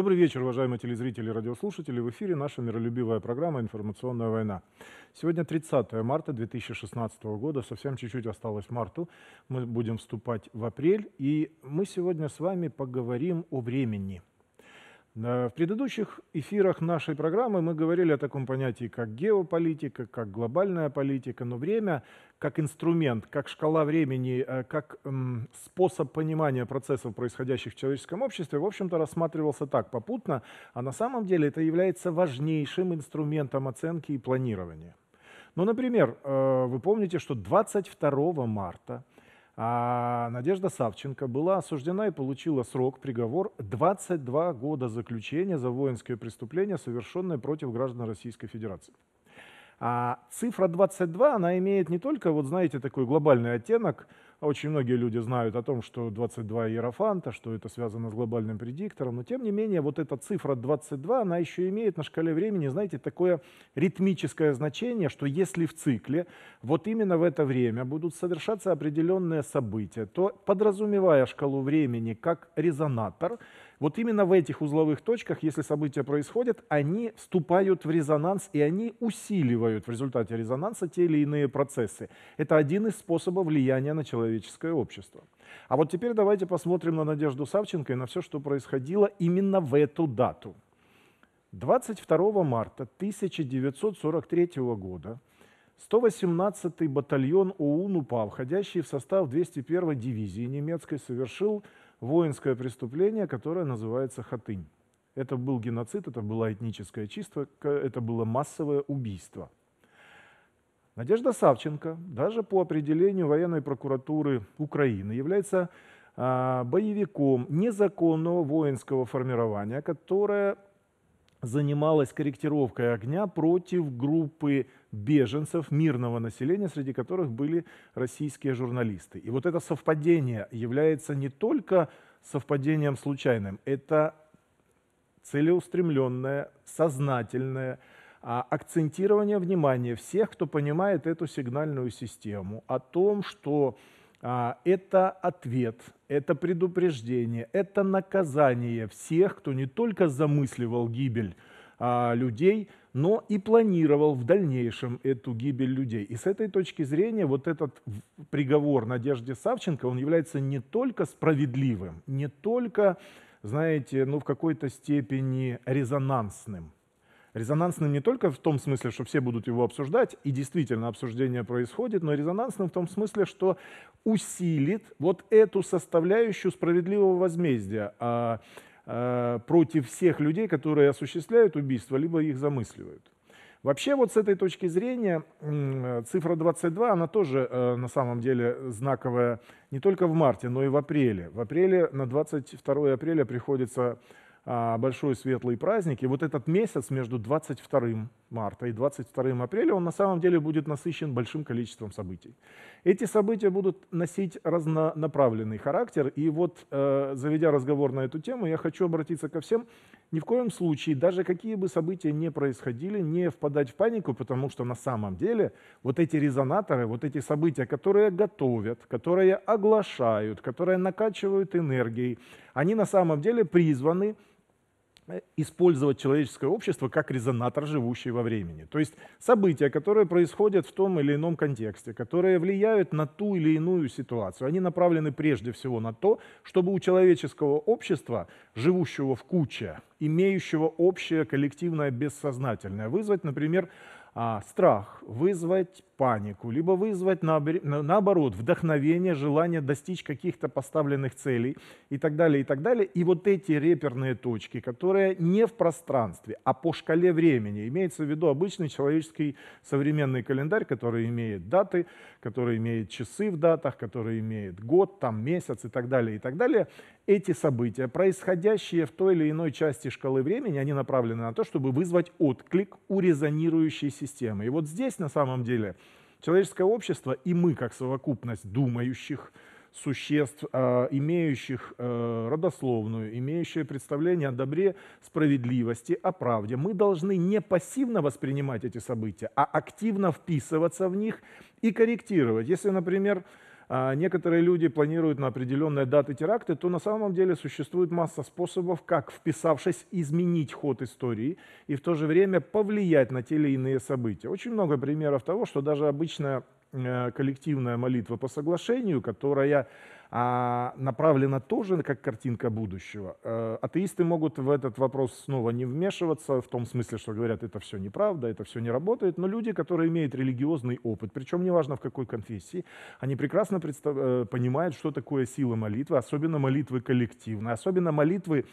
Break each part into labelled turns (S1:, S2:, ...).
S1: Добрый вечер, уважаемые телезрители и радиослушатели. В эфире наша миролюбивая программа «Информационная война». Сегодня 30 марта 2016 года, совсем чуть-чуть осталось марту. Мы будем вступать в апрель, и мы сегодня с вами поговорим о времени. Э, в предыдущих эфирах нашей программы мы говорили о таком понятии, как геополитика, как глобальная политика, но время как инструмент, как шкала времени, э, как способ понимания процессов, происходящих в человеческом обществе, в общем-то рассматривался так попутно, а на самом деле это является важнейшим инструментом оценки и планирования. Ну, например, э, вы помните, что 22 марта а, Надежда Савченко была осуждена и получила срок, приговор 22 года заключения за воинское преступление, совершенное против граждан Российской Федерации. А цифра 22, она имеет не только, вот знаете, такой глобальный оттенок, очень многие люди знают о том, что 22 Иерофанта, что это связано с глобальным предиктором, но тем не менее вот эта цифра 22, она еще имеет на шкале времени, знаете, такое ритмическое значение, что если в цикле вот именно в это время будут совершаться определенные события, то подразумевая шкалу времени как резонатор, вот именно в этих узловых точках, если события происходят, они вступают в резонанс и они усиливают в результате резонанса те или иные процессы. Это один из способов влияния на человеческое общество. А вот теперь давайте посмотрим на Надежду Савченко и на все, что происходило именно в эту дату. 22 марта 1943 года 118-й батальон ОУН-УПА, входящий в состав 201-й дивизии немецкой, совершил воинское преступление, которое называется хатынь. Это был геноцид, это было этническое чисто, это было массовое убийство. Надежда Савченко даже по определению военной прокуратуры Украины является а, боевиком незаконного воинского формирования, которое занималась корректировкой огня против группы беженцев, мирного населения, среди которых были российские журналисты. И вот это совпадение является не только совпадением случайным, это целеустремленное, сознательное а, акцентирование внимания всех, кто понимает эту сигнальную систему, о том, что а, это ответ, это предупреждение, это наказание всех, кто не только замысливал гибель а, людей, но и планировал в дальнейшем эту гибель людей. И с этой точки зрения вот этот приговор Надежде Савченко, он является не только справедливым, не только, знаете, ну в какой-то степени резонансным, Резонансным не только в том смысле, что все будут его обсуждать, и действительно обсуждение происходит, но резонансным в том смысле, что усилит вот эту составляющую справедливого возмездия а, а, против всех людей, которые осуществляют убийство, либо их замысливают. Вообще вот с этой точки зрения цифра 22, она тоже э, на самом деле знаковая не только в марте, но и в апреле. В апреле, на 22 апреля приходится а, большой светлый праздник. И вот этот месяц между 22 марта и 22 апреля, он на самом деле будет насыщен большим количеством событий. Эти события будут носить разнонаправленный характер. И вот, э, заведя разговор на эту тему, я хочу обратиться ко всем. Ни в коем случае, даже какие бы события не происходили, не впадать в панику, потому что на самом деле вот эти резонаторы, вот эти события, которые готовят, которые оглашают, которые накачивают энергией, они на самом деле призваны использовать человеческое общество как резонатор, живущий во времени. То есть события, которые происходят в том или ином контексте, которые влияют на ту или иную ситуацию, они направлены прежде всего на то, чтобы у человеческого общества, живущего в куче, имеющего общее коллективное бессознательное, вызвать, например, а, страх, вызвать панику, либо вызвать наоборот вдохновение, желание достичь каких-то поставленных целей и так далее, и так далее. И вот эти реперные точки, которые не в пространстве, а по шкале времени, имеется в виду обычный человеческий современный календарь, который имеет даты, который имеет часы в датах, который имеет год, там месяц и так далее, и так далее, эти события, происходящие в той или иной части шкалы времени, они направлены на то, чтобы вызвать отклик у резонирующей системы. И вот здесь на самом деле человеческое общество и мы, как совокупность думающих существ, а, имеющих э, родословную, имеющие представление о добре, справедливости, о правде, мы должны не пассивно воспринимать эти события, а активно вписываться в них и корректировать. Если, например, а некоторые люди планируют на определенные даты теракты, то на самом деле существует масса способов, как, вписавшись, изменить ход истории и в то же время повлиять на те или иные события. Очень много примеров того, что даже обычная Э, коллективная молитва по соглашению, которая а, направлена тоже как картинка будущего. Э, атеисты могут в этот вопрос снова не вмешиваться, в том смысле, что говорят, это все неправда, это все не работает, но люди, которые имеют религиозный опыт, причем неважно в какой конфессии, они прекрасно представ... Э, понимают, что такое сила молитвы, особенно молитвы коллективные, особенно молитвы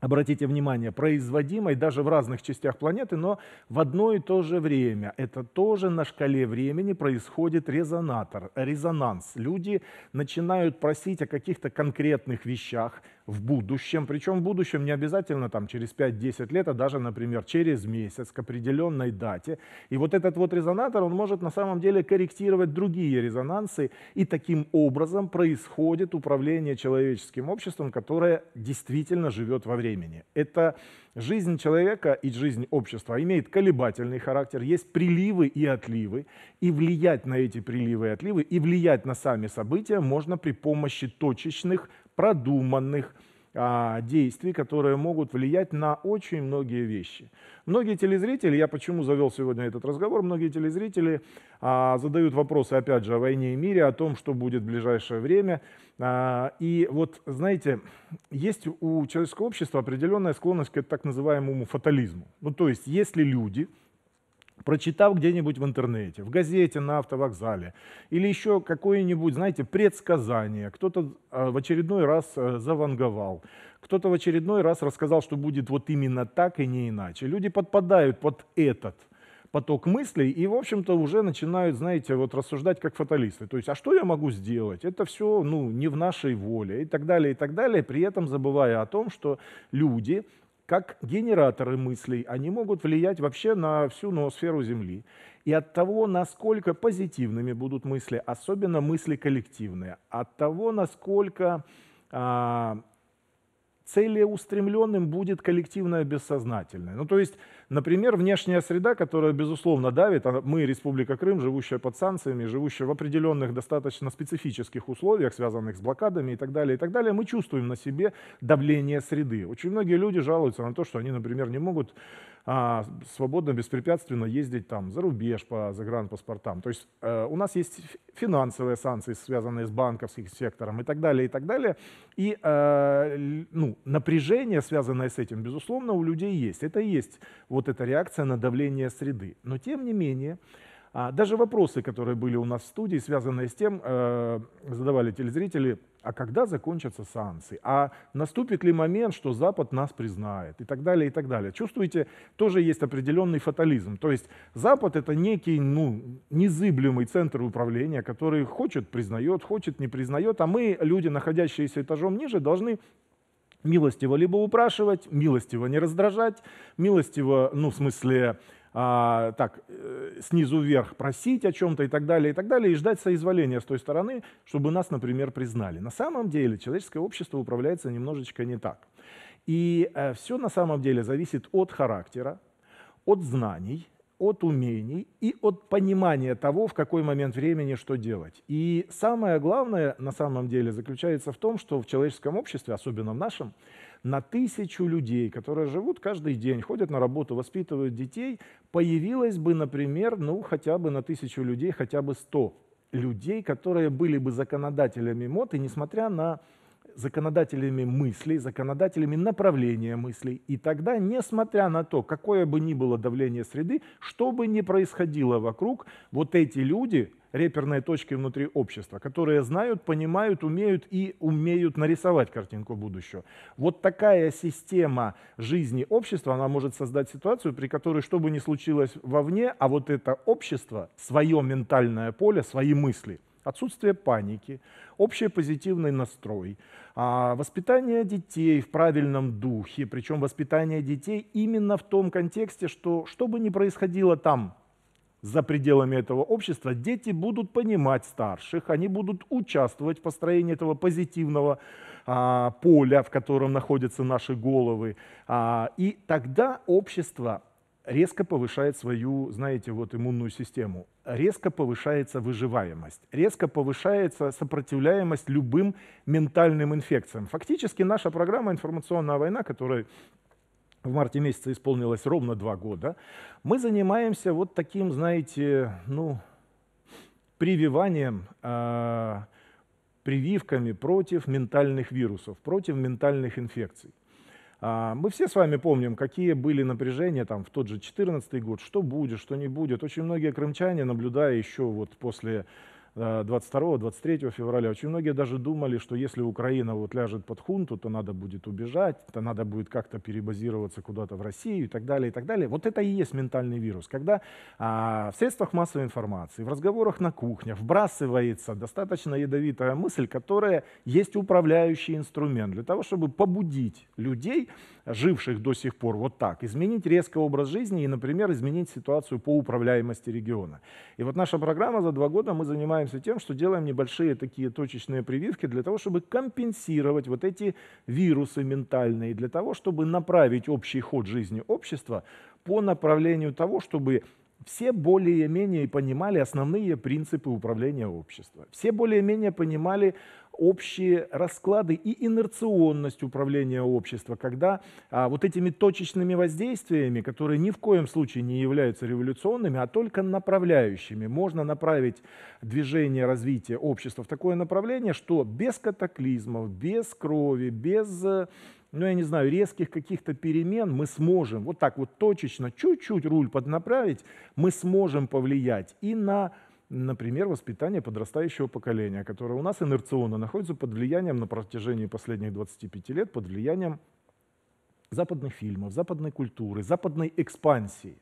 S1: обратите внимание, производимой даже в разных частях планеты, но в одно и то же время. Это тоже на шкале времени происходит резонатор, резонанс. Люди начинают просить о каких-то конкретных вещах, в будущем, причем в будущем не обязательно там через 5-10 лет, а даже, например, через месяц к определенной дате. И вот этот вот резонатор, он может на самом деле корректировать другие резонансы, и таким образом происходит управление человеческим обществом, которое действительно живет во времени. Это жизнь человека и жизнь общества имеет колебательный характер, есть приливы и отливы, и влиять на эти приливы и отливы, и влиять на сами события можно при помощи точечных продуманных а, действий, которые могут влиять на очень многие вещи. Многие телезрители, я почему завел сегодня этот разговор, многие телезрители а, задают вопросы, опять же, о войне и мире, о том, что будет в ближайшее время. А, и вот, знаете, есть у человеческого общества определенная склонность к так называемому фатализму. Ну, то есть, если люди прочитав где-нибудь в интернете, в газете на автовокзале или еще какое-нибудь, знаете, предсказание. Кто-то а, в очередной раз э, заванговал, кто-то в очередной раз рассказал, что будет вот именно так и не иначе. Люди подпадают под этот поток мыслей и, в общем-то, уже начинают, знаете, вот рассуждать как фаталисты. То есть, а что я могу сделать? Это все, ну, не в нашей воле и так далее, и так далее, при этом забывая о том, что люди как генераторы мыслей, они могут влиять вообще на всю ноосферу Земли. И от того, насколько позитивными будут мысли, особенно мысли коллективные, от того, насколько а, целеустремленным будет коллективное бессознательное. Ну, то есть Например, внешняя среда, которая, безусловно, давит. А мы, Республика Крым, живущая под санкциями, живущая в определенных достаточно специфических условиях, связанных с блокадами и так далее, и так далее, мы чувствуем на себе давление среды. Очень многие люди жалуются на то, что они, например, не могут а, свободно, беспрепятственно ездить там за рубеж по загранпаспортам. То есть э, у нас есть финансовые санкции, связанные с банковским сектором и так далее, и так далее. И э, ну, напряжение, связанное с этим, безусловно, у людей есть. Это есть вот эта реакция на давление среды. Но тем не менее, а, даже вопросы, которые были у нас в студии, связанные с тем, э, задавали телезрители, а когда закончатся санкции, а наступит ли момент, что Запад нас признает и так далее, и так далее. Чувствуете, тоже есть определенный фатализм. То есть Запад это некий ну, незыблемый центр управления, который хочет, признает, хочет, не признает, а мы, люди, находящиеся этажом ниже, должны милостиво либо упрашивать, милостиво не раздражать, милостиво, ну, в смысле, а, так, э, снизу вверх просить о чем-то и так далее, и так далее, и ждать соизволения с той стороны, чтобы нас, например, признали. На самом деле человеческое общество управляется немножечко не так. И э, все на самом деле зависит от характера, от знаний, от умений и от понимания того, в какой момент времени что делать. И самое главное на самом деле заключается в том, что в человеческом обществе, особенно в нашем, на тысячу людей, которые живут каждый день, ходят на работу, воспитывают детей, появилось бы, например, ну хотя бы на тысячу людей, хотя бы сто людей, которые были бы законодателями МОД, и несмотря на законодателями мыслей, законодателями направления мыслей. И тогда, несмотря на то, какое бы ни было давление среды, что бы ни происходило вокруг, вот эти люди, реперные точки внутри общества, которые знают, понимают, умеют и умеют нарисовать картинку будущего. Вот такая система жизни общества, она может создать ситуацию, при которой что бы ни случилось вовне, а вот это общество, свое ментальное поле, свои мысли, отсутствие паники, общий позитивный настрой, а воспитание детей в правильном духе, причем воспитание детей именно в том контексте, что что бы ни происходило там, за пределами этого общества, дети будут понимать старших, они будут участвовать в построении этого позитивного а, поля, в котором находятся наши головы. А, и тогда общество резко повышает свою, знаете, вот иммунную систему, резко повышается выживаемость, резко повышается сопротивляемость любым ментальным инфекциям. Фактически наша программа «Информационная война», которая в марте месяце исполнилась ровно два года, мы занимаемся вот таким, знаете, ну, прививанием, э, прививками против ментальных вирусов, против ментальных инфекций. А, мы все с вами помним, какие были напряжения там, в тот же 2014 год, что будет, что не будет. Очень многие крымчане, наблюдая еще вот после 22-23 э, февраля, очень многие даже думали, что если Украина вот ляжет под хунту, то надо будет убежать, то надо будет как-то перебазироваться куда-то в Россию и так далее, и так далее. Вот это и есть ментальный вирус, когда а, в средствах массовой информации, в разговорах на кухнях вбрасывается достаточно ядовитая мысль, которая есть управляющий инструмент для того, чтобы побудить людей, живших до сих пор вот так, изменить резко образ жизни и, например, изменить ситуацию по управляемости региона. И вот наша программа за два года мы занимаемся занимаемся тем, что делаем небольшие такие точечные прививки для того, чтобы компенсировать вот эти вирусы ментальные, для того, чтобы направить общий ход жизни общества по направлению того, чтобы все более-менее понимали основные принципы управления общества. Все более-менее понимали общие расклады и инерционность управления общества, когда а, вот этими точечными воздействиями, которые ни в коем случае не являются революционными, а только направляющими, можно направить движение развития общества в такое направление, что без катаклизмов, без крови, без ну, я не знаю, резких каких-то перемен мы сможем вот так вот точечно, чуть-чуть руль поднаправить, мы сможем повлиять и на например, воспитание подрастающего поколения, которое у нас инерционно находится под влиянием на протяжении последних 25 лет, под влиянием западных фильмов, западной культуры, западной экспансии.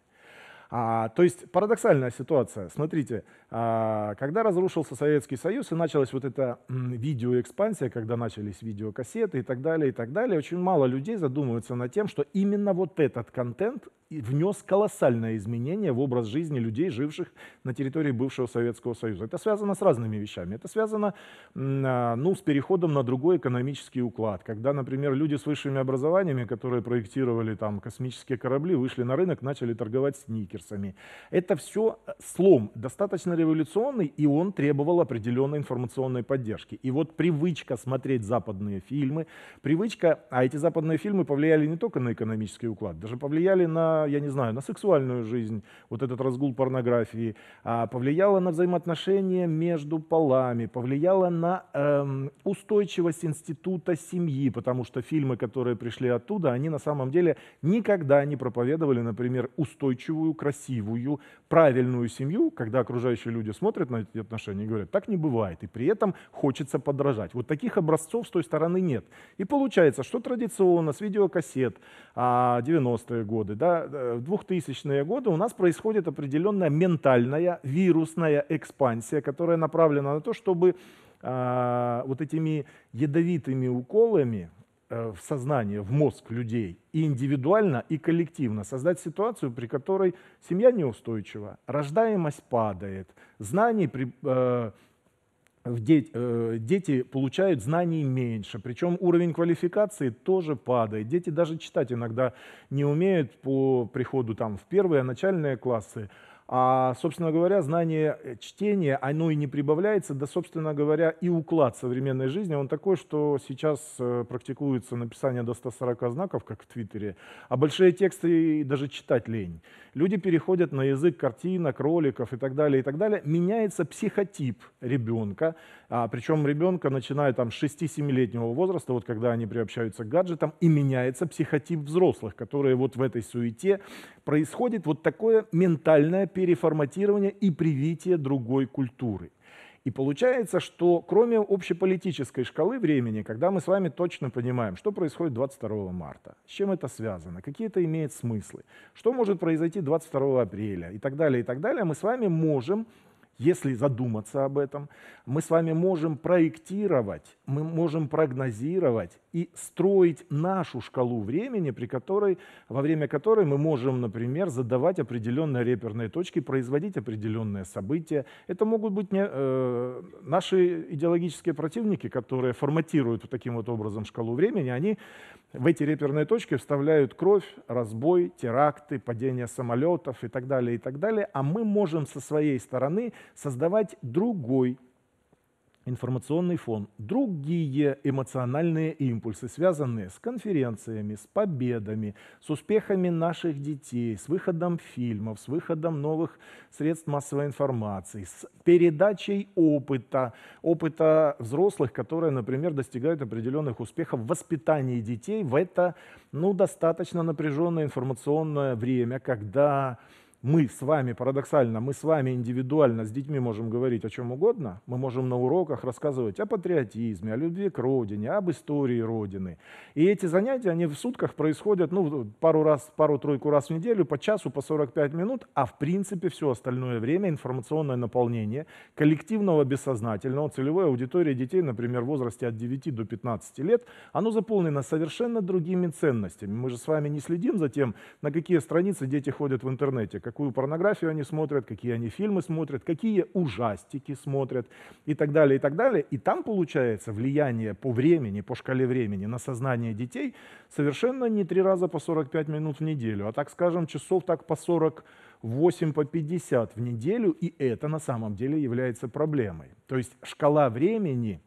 S1: А, то есть парадоксальная ситуация. Смотрите, а, когда разрушился Советский Союз и началась вот эта м, видеоэкспансия, когда начались видеокассеты и так далее, и так далее, очень мало людей задумываются над тем, что именно вот этот контент внес колоссальное изменение в образ жизни людей, живших на территории бывшего Советского Союза. Это связано с разными вещами. Это связано а, ну, с переходом на другой экономический уклад, когда, например, люди с высшими образованиями, которые проектировали там, космические корабли, вышли на рынок, начали торговать сникерами хакерсами. Это все э, слом достаточно революционный, и он требовал определенной информационной поддержки. И вот привычка смотреть западные фильмы, привычка, а эти западные фильмы повлияли не только на экономический уклад, даже повлияли на, я не знаю, на сексуальную жизнь, вот этот разгул порнографии, а повлияло на взаимоотношения между полами, повлияло на эм, устойчивость института семьи, потому что фильмы, которые пришли оттуда, они на самом деле никогда не проповедовали, например, устойчивую красивую, правильную семью, когда окружающие люди смотрят на эти отношения и говорят, так не бывает, и при этом хочется подражать. Вот таких образцов с той стороны нет. И получается, что традиционно с видеокассет 90-е а, годы, да, 2000-е э, годы у нас происходит определенная ментальная, вирусная экспансия, которая направлена на то, чтобы а, вот этими ядовитыми уколами, Э, в сознание, в мозг людей и индивидуально, и коллективно создать ситуацию, при которой семья неустойчива, рождаемость падает, знаний при, э, дети, э, дети получают знаний меньше, причем уровень квалификации тоже падает. Дети даже читать иногда не умеют по приходу там, в первые а начальные классы. А, собственно говоря, знание э, чтения, оно и не прибавляется, да, собственно говоря, и уклад современной жизни, он такой, что сейчас э, практикуется написание до 140 знаков, как в Твиттере, а большие тексты даже читать лень. Люди переходят на язык картинок, роликов и так далее, и так далее. Меняется психотип ребенка, а, причем ребенка, начиная там с 6-7-летнего возраста, вот когда они приобщаются к гаджетам, и меняется психотип взрослых, которые вот в этой суете происходит вот такое ментальное переформатирование и привитие другой культуры. И получается, что кроме общеполитической шкалы времени, когда мы с вами точно понимаем, что происходит 22 марта, с чем это связано, какие это имеет смыслы, что может произойти 22 апреля и так далее, и так далее, мы с вами можем если задуматься об этом, мы с вами можем проектировать, мы можем прогнозировать и строить нашу шкалу времени, при которой, во время которой мы можем, например, задавать определенные реперные точки, производить определенные события. Это могут быть не, э, наши идеологические противники, которые форматируют таким вот образом шкалу времени, они в эти реперные точки вставляют кровь, разбой, теракты, падение самолетов и так далее, и так далее. А мы можем со своей стороны создавать другой информационный фон, другие эмоциональные импульсы, связанные с конференциями, с победами, с успехами наших детей, с выходом фильмов, с выходом новых средств массовой информации, с передачей опыта, опыта взрослых, которые, например, достигают определенных успехов в воспитании детей в это ну, достаточно напряженное информационное время, когда мы с вами, парадоксально, мы с вами индивидуально с детьми можем говорить о чем угодно, мы можем на уроках рассказывать о патриотизме, о любви к родине, об истории родины. И эти занятия, они в сутках происходят ну, пару раз, пару-тройку раз в неделю, по часу, по 45 минут, а в принципе все остальное время информационное наполнение коллективного бессознательного целевой аудитории детей, например, в возрасте от 9 до 15 лет, оно заполнено совершенно другими ценностями. Мы же с вами не следим за тем, на какие страницы дети ходят в интернете, как какую порнографию они смотрят, какие они фильмы смотрят, какие ужастики смотрят и так далее, и так далее. И там получается влияние по времени, по шкале времени на сознание детей совершенно не три раза по 45 минут в неделю, а так скажем часов так по 40 8 по 50 в неделю, и это на самом деле является проблемой. То есть шкала времени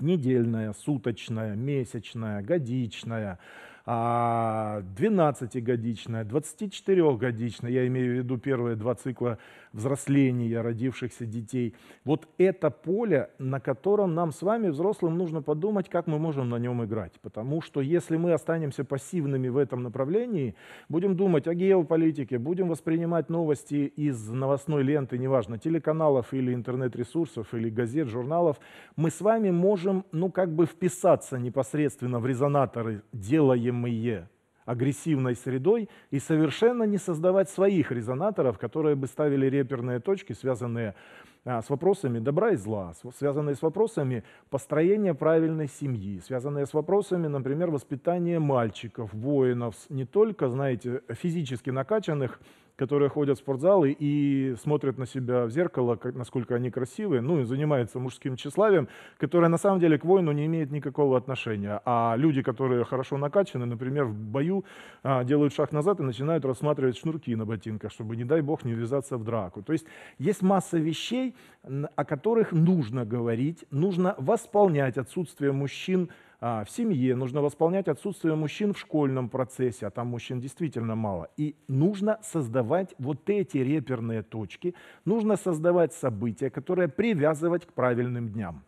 S1: недельная, суточная, месячная, годичная, 12-годичная, а, 24-годичная, я имею в виду первые два цикла взросления родившихся детей. Вот это поле, на котором нам с вами, взрослым, нужно подумать, как мы можем на нем играть. Потому что если мы останемся пассивными в этом направлении, будем думать о геополитике, будем воспринимать новости из новостной ленты, неважно, телеканалов или интернет-ресурсов, или газет, журналов, мы с вами можем, ну, как бы вписаться непосредственно в резонаторы делаемые агрессивной средой и совершенно не создавать своих резонаторов, которые бы ставили реперные точки, связанные а, с вопросами добра и зла, связанные с вопросами построения правильной семьи, связанные с вопросами, например, воспитания мальчиков, воинов, не только, знаете, физически накачанных которые ходят в спортзалы и смотрят на себя в зеркало, как, насколько они красивые, ну и занимаются мужским тщеславием, которое на самом деле к войну не имеет никакого отношения. А люди, которые хорошо накачаны, например, в бою а, делают шаг назад и начинают рассматривать шнурки на ботинках, чтобы, не дай бог, не ввязаться в драку. То есть есть масса вещей, о которых нужно говорить, нужно восполнять отсутствие мужчин а, в семье, нужно восполнять отсутствие мужчин в школьном процессе, а там мужчин действительно мало. И нужно создавать вот эти реперные точки, нужно создавать события, которые привязывать к правильным дням.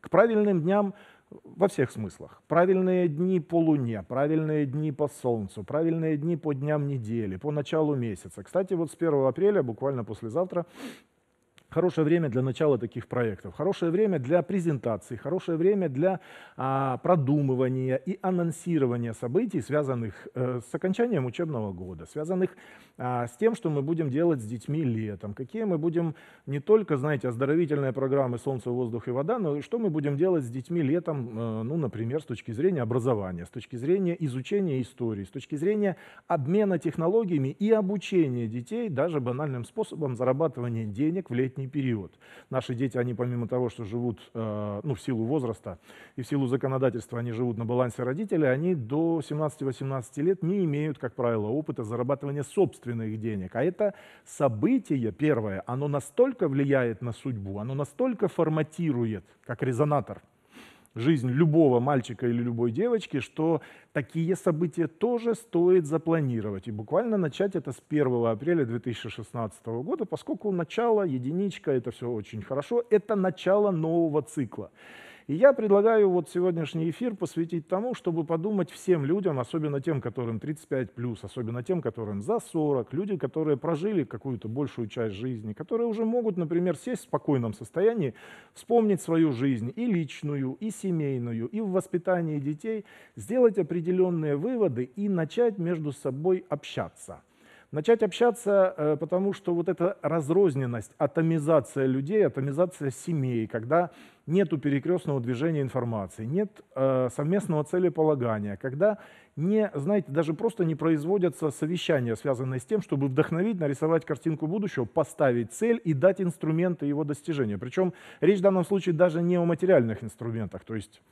S1: К правильным дням во всех смыслах. Правильные дни по Луне, правильные дни по Солнцу, правильные дни по дням недели, по началу месяца. Кстати, вот с 1 апреля, буквально послезавтра, хорошее время для начала таких проектов, хорошее время для презентации, хорошее время для а, продумывания и анонсирования событий, связанных э, с окончанием учебного года, связанных а, с тем, что мы будем делать с детьми летом, какие мы будем не только, знаете, оздоровительные программы «Солнце, воздух и вода», но и что мы будем делать с детьми летом, э, ну, например, с точки зрения образования, с точки зрения изучения истории, с точки зрения обмена технологиями и обучения детей даже банальным способом зарабатывания денег в летние летний период. Наши дети, они помимо того, что живут э, ну, в силу возраста и в силу законодательства, они живут на балансе родителей, они до 17-18 лет не имеют, как правило, опыта зарабатывания собственных денег. А это событие первое, оно настолько влияет на судьбу, оно настолько форматирует, как резонатор – жизнь любого мальчика или любой девочки, что такие события тоже стоит запланировать. И буквально начать это с 1 апреля 2016 года, поскольку начало, единичка, это все очень хорошо, это начало нового цикла. И я предлагаю вот сегодняшний эфир посвятить тому, чтобы подумать всем людям, особенно тем, которым 35 плюс, особенно тем, которым за 40, люди, которые прожили какую-то большую часть жизни, которые уже могут, например, сесть в спокойном состоянии, вспомнить свою жизнь и личную, и семейную, и в воспитании детей, сделать определенные выводы и начать между собой общаться. Начать общаться, э, потому что вот эта разрозненность, атомизация людей, атомизация семей, когда нету перекрестного движения информации, нет э, совместного целеполагания, когда не, знаете, даже просто не производятся совещания, связанные с тем, чтобы вдохновить, нарисовать картинку будущего, поставить цель и дать инструменты его достижения. Причем речь в данном случае даже не о материальных инструментах, то есть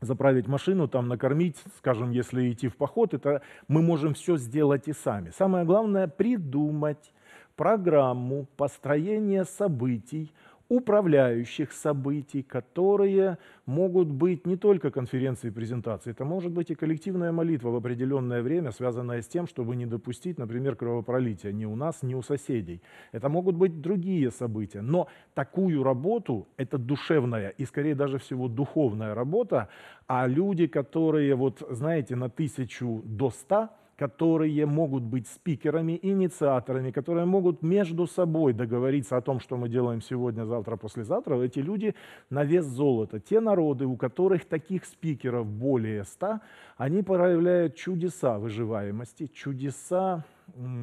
S1: заправить машину, там накормить, скажем, если идти в поход, это мы можем все сделать и сами. Самое главное придумать программу построения событий, управляющих событий, которые могут быть не только конференции и презентации, это может быть и коллективная молитва в определенное время, связанная с тем, чтобы не допустить, например, кровопролития ни у нас, ни у соседей. Это могут быть другие события, но такую работу, это душевная и, скорее даже всего, духовная работа, а люди, которые, вот, знаете, на тысячу до ста – которые могут быть спикерами, инициаторами, которые могут между собой договориться о том, что мы делаем сегодня, завтра, послезавтра, эти люди на вес золота. Те народы, у которых таких спикеров более ста, они проявляют чудеса выживаемости, чудеса,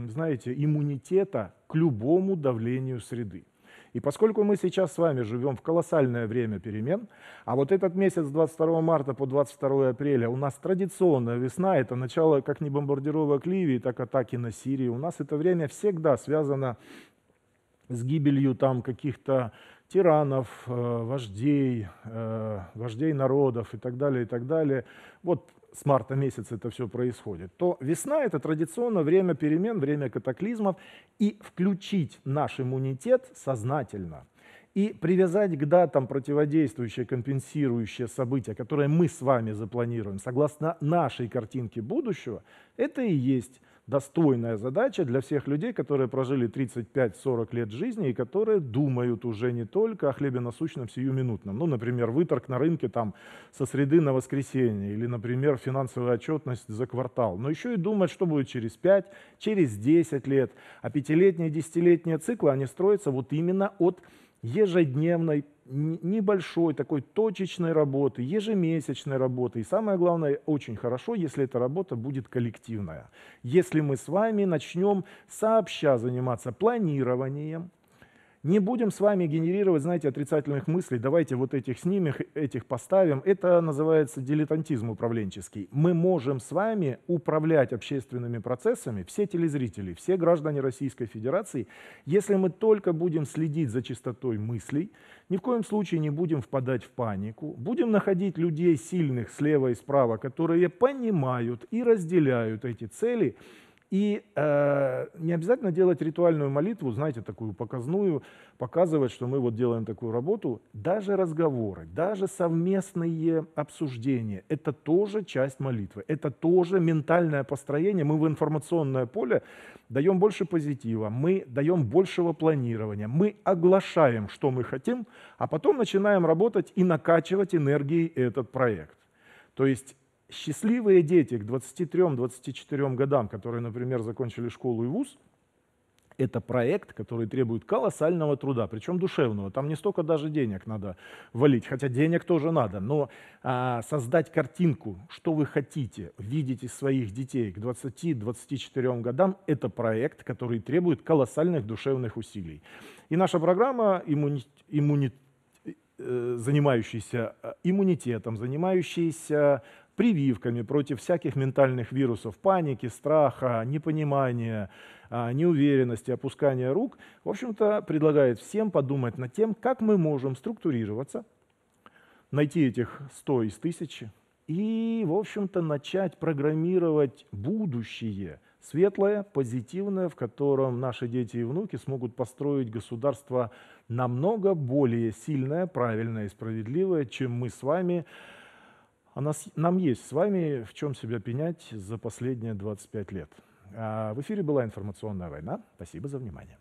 S1: знаете, иммунитета к любому давлению среды. И поскольку мы сейчас с вами живем в колоссальное время перемен, а вот этот месяц с 22 марта по 22 апреля у нас традиционная весна, это начало как не бомбардировок Ливии, так атаки на Сирию. У нас это время всегда связано с гибелью там каких-то тиранов, э, вождей, э, вождей народов и так далее, и так далее. Вот с марта месяца это все происходит, то весна это традиционно время перемен, время катаклизмов, и включить наш иммунитет сознательно и привязать к датам противодействующие, компенсирующие события, которые мы с вами запланируем, согласно нашей картинке будущего, это и есть достойная задача для всех людей, которые прожили 35-40 лет жизни и которые думают уже не только о хлебе насущном сиюминутном. Ну, например, выторг на рынке там со среды на воскресенье или, например, финансовая отчетность за квартал, но еще и думать, что будет через 5, через 10 лет. А пятилетние, десятилетние циклы, они строятся вот именно от ежедневной, небольшой такой точечной работы, ежемесячной работы. И самое главное, очень хорошо, если эта работа будет коллективная. Если мы с вами начнем сообща заниматься планированием, не будем с вами генерировать, знаете, отрицательных мыслей. Давайте вот этих снимем, этих поставим. Это называется дилетантизм управленческий. Мы можем с вами управлять общественными процессами, все телезрители, все граждане Российской Федерации, если мы только будем следить за чистотой мыслей, ни в коем случае не будем впадать в панику, будем находить людей сильных слева и справа, которые понимают и разделяют эти цели, и э, не обязательно делать ритуальную молитву, знаете, такую показную, показывать, что мы вот делаем такую работу. Даже разговоры, даже совместные обсуждения – это тоже часть молитвы. Это тоже ментальное построение. Мы в информационное поле даем больше позитива, мы даем большего планирования, мы оглашаем, что мы хотим, а потом начинаем работать и накачивать энергией этот проект. То есть счастливые дети к 23-24 годам, которые, например, закончили школу и вуз, это проект, который требует колоссального труда, причем душевного. Там не столько даже денег надо валить, хотя денег тоже надо, но а, создать картинку, что вы хотите видеть из своих детей к 20-24 годам, это проект, который требует колоссальных душевных усилий. И наша программа иммуни... Иммуни... Э, занимающаяся э, иммунитетом, занимающаяся прививками против всяких ментальных вирусов, паники, страха, непонимания, а, неуверенности, опускания рук, в общем-то, предлагает всем подумать над тем, как мы можем структурироваться, найти этих 100 из тысячи и, в общем-то, начать программировать будущее, светлое, позитивное, в котором наши дети и внуки смогут построить государство намного более сильное, правильное и справедливое, чем мы с вами а нас, нам есть с вами в чем себя пенять за последние 25 лет. А в эфире была информационная война. Спасибо за внимание.